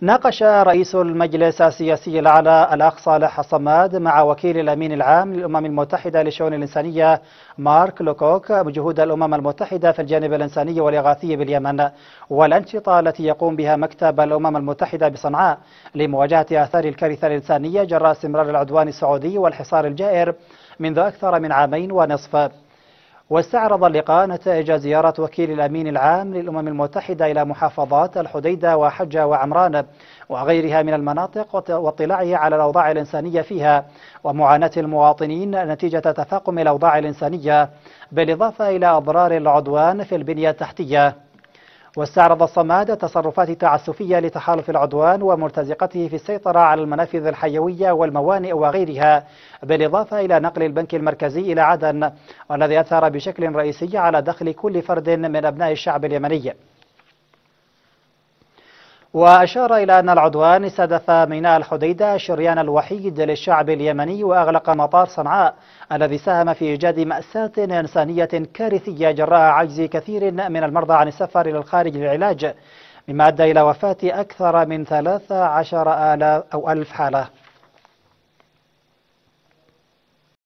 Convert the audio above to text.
ناقش رئيس المجلس السياسي الأعلى الاخ صالح الصماد مع وكيل الأمين العام للأمم المتحدة للشؤون الإنسانية مارك لوكوك جهود الأمم المتحدة في الجانب الإنساني والإغاثي باليمن والأنشطة التي يقوم بها مكتب الأمم المتحدة بصنعاء لمواجهة آثار الكارثة الإنسانية جراء استمرار العدوان السعودي والحصار الجائر منذ أكثر من عامين ونصف واستعرض اللقاء نتائج زيارة وكيل الأمين العام للأمم المتحدة إلى محافظات الحديدة وحجة وعمران وغيرها من المناطق واطلاعه على الأوضاع الإنسانية فيها ومعاناة المواطنين نتيجة تفاقم الأوضاع الإنسانية بالإضافة إلى أضرار العدوان في البنية التحتية واستعرض الصماد التصرفات التعسفية لتحالف العدوان ومرتزقته في السيطرة على المنافذ الحيوية والموانئ وغيرها بالإضافة إلى نقل البنك المركزي إلى عدن والذي أثر بشكل رئيسي على دخل كل فرد من أبناء الشعب اليمني وأشار إلى أن العدوان استهدف ميناء الحديدة الشريان الوحيد للشعب اليمني وأغلق مطار صنعاء الذي ساهم في إيجاد مأساة إنسانية كارثية جراء عجز كثير من المرضى عن السفر إلى الخارج للعلاج مما أدى إلى وفاة أكثر من 13 آلاف أو ألف حالة